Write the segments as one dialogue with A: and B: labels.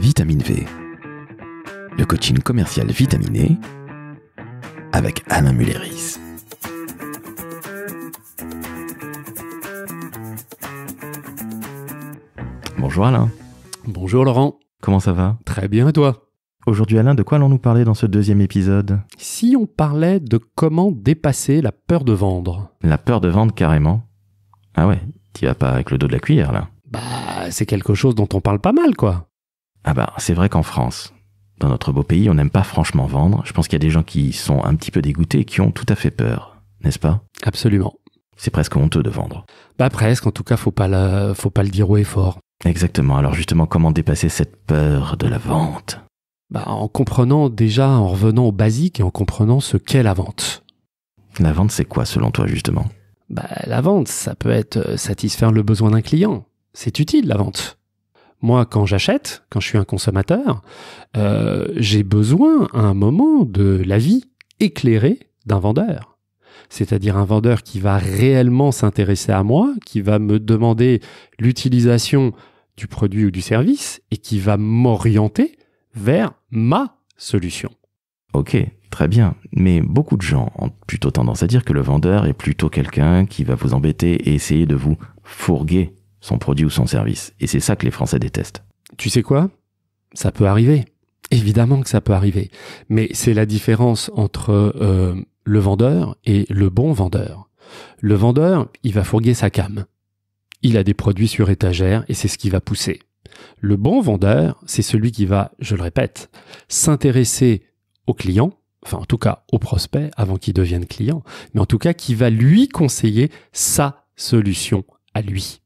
A: Vitamine V. Le coaching commercial vitaminé avec Alain Mulleris. Bonjour Alain. Bonjour Laurent. Comment ça va Très bien et toi Aujourd'hui Alain, de quoi allons-nous parler dans ce deuxième épisode
B: Si on parlait de comment dépasser la peur de vendre.
A: La peur de vendre carrément Ah ouais, Tu vas pas avec le dos de la cuillère là Bah c'est quelque chose dont on parle pas mal quoi. Ah bah, c'est vrai qu'en France, dans notre beau pays, on n'aime pas franchement vendre. Je pense qu'il y a des gens qui sont un petit peu dégoûtés et qui ont tout à fait peur, n'est-ce pas Absolument. C'est presque honteux de vendre.
B: Bah presque, en tout cas, faut pas le, faut pas le dire haut et fort.
A: Exactement. Alors justement, comment dépasser cette peur de la vente
B: bah, En comprenant déjà, en revenant au basique et en comprenant ce qu'est la vente. La vente, c'est
A: quoi selon toi justement
B: bah, La vente, ça peut être euh, satisfaire le besoin d'un client. C'est utile la vente. Moi, quand j'achète, quand je suis un consommateur, euh, j'ai besoin à un moment de la vie éclairée d'un vendeur. C'est-à-dire un vendeur qui va réellement s'intéresser à moi, qui va me demander l'utilisation du produit ou du service et qui va m'orienter vers ma solution.
A: Ok, très bien. Mais beaucoup de gens ont plutôt tendance à dire que le vendeur est plutôt quelqu'un qui va vous embêter et essayer de vous fourguer son produit ou son service. Et c'est ça que les Français détestent.
B: Tu sais quoi Ça peut arriver. Évidemment que ça peut
A: arriver. Mais
B: c'est la différence entre euh, le vendeur et le bon vendeur. Le vendeur, il va fourguer sa cam. Il a des produits sur étagère et c'est ce qui va pousser. Le bon vendeur, c'est celui qui va, je le répète, s'intéresser au client, enfin en tout cas au prospect avant qu'il devienne client, mais en tout cas qui va lui conseiller sa solution à lui.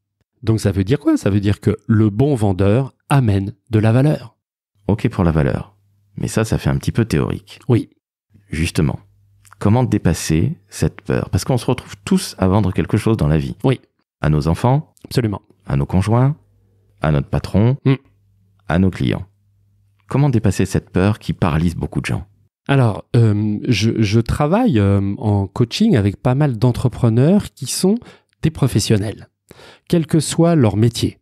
B: Donc ça veut dire quoi Ça veut dire que le bon
A: vendeur amène de la valeur. Ok pour la valeur. Mais ça, ça fait un petit peu théorique. Oui. Justement, comment dépasser cette peur Parce qu'on se retrouve tous à vendre quelque chose dans la vie. Oui. À nos enfants. Absolument. À nos conjoints. À notre patron. Mm. À nos clients. Comment dépasser cette peur qui paralyse beaucoup de gens
B: alors, euh, je, travaille euh, en coaching avec pas mal d'entrepreneurs qui sont des professionnels quel que soit leur métier.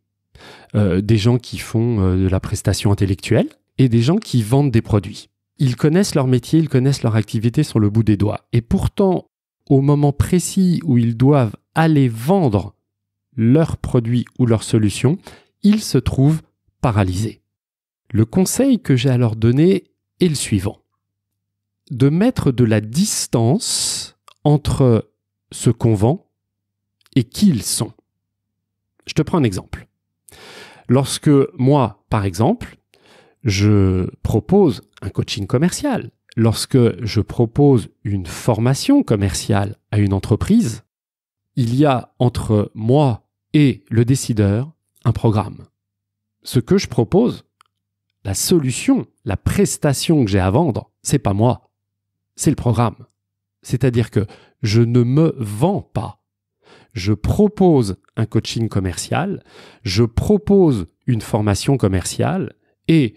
B: Euh, des gens qui font euh, de la prestation intellectuelle et des gens qui vendent des produits. Ils connaissent leur métier, ils connaissent leur activité sur le bout des doigts. Et pourtant, au moment précis où ils doivent aller vendre leurs produits ou leurs solutions, ils se trouvent paralysés. Le conseil que j'ai à leur donner est le suivant. De mettre de la distance entre ce qu'on vend et qui ils sont. Je te prends un exemple. Lorsque moi, par exemple, je propose un coaching commercial, lorsque je propose une formation commerciale à une entreprise, il y a entre moi et le décideur un programme. Ce que je propose, la solution, la prestation que j'ai à vendre, c'est pas moi, c'est le programme. C'est-à-dire que je ne me vends pas, je propose un coaching commercial, je propose une formation commerciale et,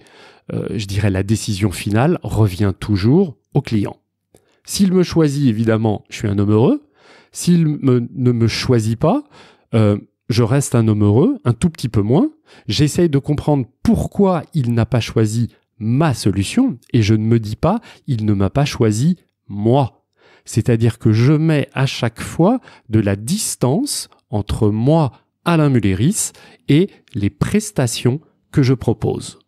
B: euh, je dirais, la décision finale revient toujours au client. S'il me choisit, évidemment, je suis un homme heureux. S'il ne me choisit pas, euh, je reste un homme heureux, un tout petit peu moins. J'essaye de comprendre pourquoi il n'a pas choisi ma solution et je ne me dis pas, il ne m'a pas choisi moi. C'est-à-dire que je mets à chaque fois de la distance entre moi, Alain Mulleris, et les prestations que je propose.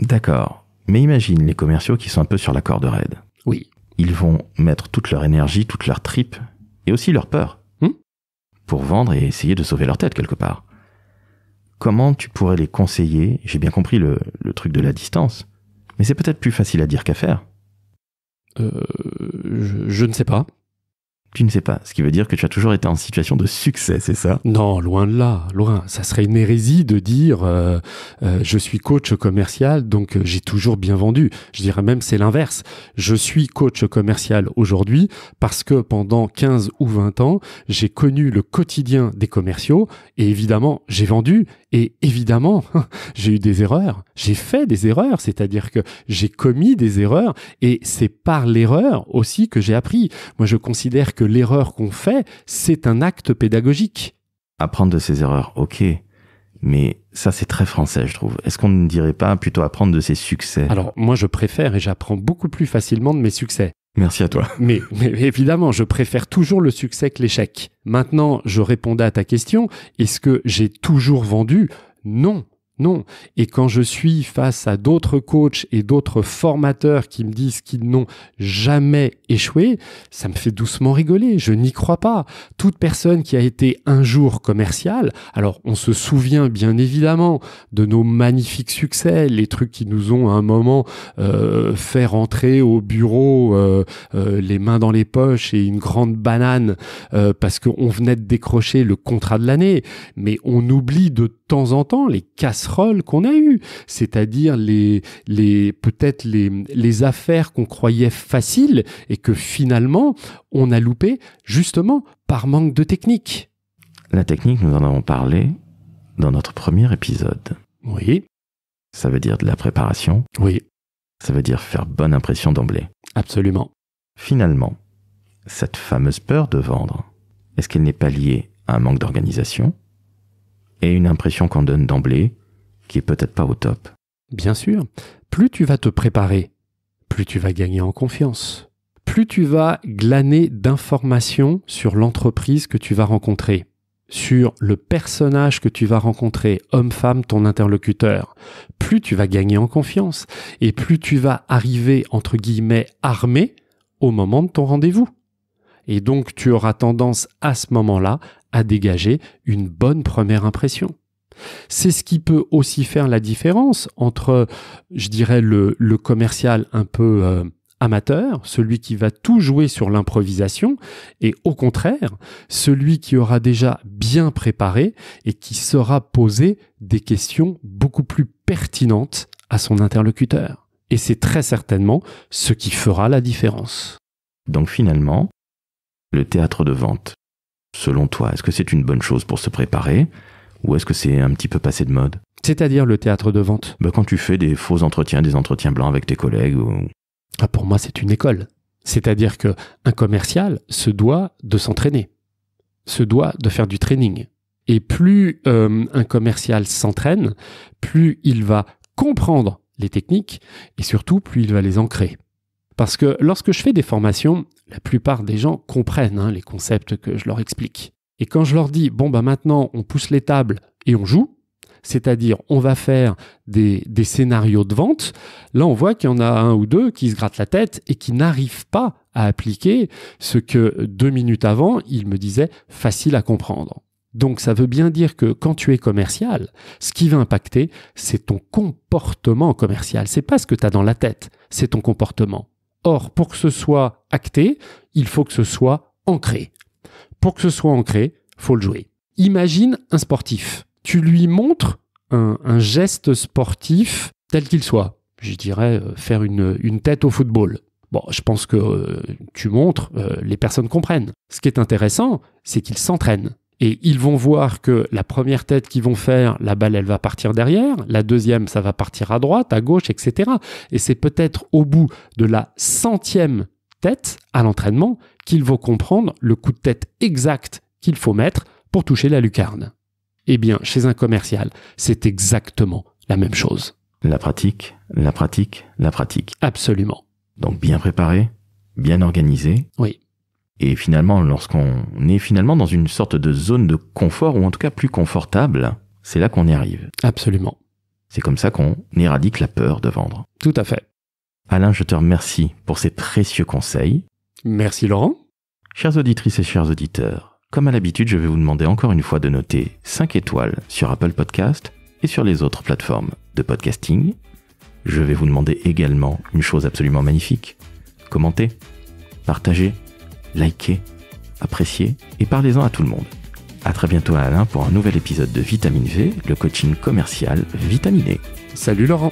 A: D'accord. Mais imagine les commerciaux qui sont un peu sur la corde raide. Oui. Ils vont mettre toute leur énergie, toute leur tripe, et aussi leur peur, hmm? pour vendre et essayer de sauver leur tête quelque part. Comment tu pourrais les conseiller J'ai bien compris le, truc de la distance. Mais c'est peut-être plus facile à dire qu'à faire. Euh, je, ne sais pas tu ne sais pas. Ce qui veut dire que tu as toujours été en situation de succès, c'est ça
B: Non, loin de là, loin. Ça serait une hérésie de dire euh, euh, je suis coach commercial, donc euh, j'ai toujours bien vendu. Je dirais même c'est l'inverse. Je suis coach commercial aujourd'hui parce que pendant 15 ou 20 ans, j'ai connu le quotidien des commerciaux et évidemment, j'ai vendu et évidemment, j'ai eu des erreurs, j'ai fait des erreurs, c'est-à-dire que j'ai commis des erreurs et c'est par l'erreur aussi que j'ai appris. Moi, je considère que l'erreur qu'on fait, c'est un
A: acte pédagogique. Apprendre de ses erreurs, ok. Mais ça, c'est très français, je trouve. Est-ce qu'on ne dirait pas plutôt apprendre de ses succès Alors,
B: moi, je préfère et j'apprends beaucoup plus facilement de mes succès. Merci à toi. Mais, évidemment, je préfère toujours le succès que l'échec. Maintenant, je répondais à ta question, est-ce que j'ai toujours vendu Non, non. Et quand je suis face à d'autres coachs et d'autres formateurs qui me disent qu'ils n'ont jamais échoué, ça me fait doucement rigoler. Je n'y crois pas. Toute personne qui a été un jour commerciale, alors on se souvient bien évidemment de nos magnifiques succès, les trucs qui nous ont à un moment euh, fait rentrer au bureau euh, euh, les mains dans les poches et une grande banane parce qu'on venait de décrocher le contrat de l'année. Mais on oublie de temps en temps les casseroles qu'on a eues, c'est-à-dire les, peut-être les, les affaires qu'on croyait faciles et que finalement on a loupées justement par manque de technique.
A: La technique, nous en avons parlé dans notre premier épisode. Oui. Ça veut dire de la préparation. Oui. Ça veut dire faire bonne impression d'emblée. Absolument. Finalement, cette fameuse peur de vendre, est-ce qu'elle n'est pas liée à un manque d'organisation et une impression qu'on donne d'emblée qui est peut-être pas au top.
B: Bien sûr, plus tu vas te préparer, plus tu vas gagner en confiance, plus tu vas glaner d'informations sur l'entreprise que tu vas rencontrer, sur le personnage que tu vas rencontrer, homme-femme, ton interlocuteur, plus tu vas gagner en confiance et plus tu vas arriver, entre guillemets, armé au moment de ton rendez-vous. Et donc tu auras tendance à ce moment-là à dégager une bonne première impression. C'est ce qui peut aussi faire la différence entre, je dirais, le, commercial un peu euh, amateur, celui qui va tout jouer sur l'improvisation, et au contraire, celui qui aura déjà bien préparé et qui saura poser des questions beaucoup plus pertinentes à son interlocuteur. Et c'est très certainement ce qui fera la différence.
A: Donc finalement, le théâtre de vente, selon toi, est-ce que c'est une bonne chose pour se préparer ou est-ce que c'est un petit peu passé de mode C'est-à-dire le théâtre de vente bah, Quand tu fais des faux entretiens, des entretiens blancs avec tes collègues. Ah, pour moi, c'est une école. C'est-à-dire que un commercial se doit de s'entraîner, se
B: doit de faire du training. Et plus euh, un commercial s'entraîne, plus il va comprendre les techniques et surtout plus il va les ancrer. Parce que lorsque je fais des formations, la plupart des gens comprennent hein, les concepts que je leur explique. Et quand je leur dis, bon, bah maintenant, on pousse les tables et on joue, c'est-à-dire on va faire des, scénarios de vente, là on voit qu'il y en a un ou deux qui se grattent la tête et qui n'arrivent pas à appliquer ce que deux minutes avant, ils me disaient facile à comprendre. Donc ça veut bien dire que quand tu es commercial, ce qui va impacter, c'est ton comportement commercial. C'est pas ce que tu as dans la tête, c'est ton comportement. Or, pour que ce soit acté, il faut que ce soit ancré. Pour que ce soit ancré, faut le jouer. Imagine un sportif. Tu lui montres un, geste sportif tel qu'il soit. Je dirais euh, faire une, tête au football. Bon, je pense que euh, tu montres, euh, les personnes comprennent. Ce qui est intéressant, c'est qu'ils s'entraînent. Et ils vont voir que la première tête qu'ils vont faire, la balle, elle va partir derrière, la deuxième, ça va partir à droite, à gauche, etc. Et c'est peut-être au bout de la centième tête à l'entraînement qu'ils vont comprendre le coup de tête exact qu'il faut mettre pour toucher la lucarne. Eh bien, chez un commercial, c'est exactement la
A: même chose. La pratique, la pratique, la pratique. Absolument. Donc bien préparé, bien organisé. Oui. Et finalement, lorsqu'on est finalement dans une sorte de zone de confort, ou en tout cas plus confortable, c'est là qu'on y arrive. Absolument. C'est comme ça qu'on éradique la peur de vendre. Tout à fait. Alain, je te remercie pour ces précieux conseils. Merci Laurent. Chères auditrices et chers auditeurs, comme à l'habitude, je vais vous demander encore une fois de noter 5 étoiles sur Apple Podcast et sur les autres plateformes de podcasting. Je vais vous demander également une chose absolument magnifique. Commentez, partagez, likez, appréciez et parlez-en à tout le monde. A très bientôt à Alain pour un nouvel épisode de Vitamine V, le coaching commercial vitaminé. Salut Laurent